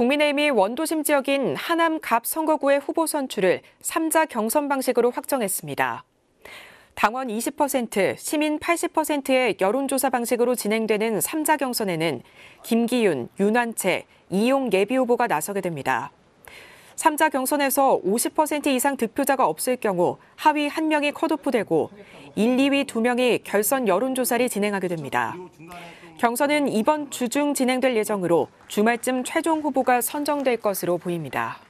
국민의힘이 원도심 지역인 하남 갑 선거구의 후보 선출을 3자 경선 방식으로 확정했습니다. 당원 20%, 시민 80%의 여론조사 방식으로 진행되는 3자 경선에는 김기윤, 윤한채, 이용 예비 후보가 나서게 됩니다. 3자 경선에서 50% 이상 득표자가 없을 경우 하위 1명이 컷오프되고 1, 2위 2명이 결선 여론조사를 진행하게 됩니다. 경선은 이번 주 중 진행될 예정으로 주말쯤 최종 후보가 선정될 것으로 보입니다.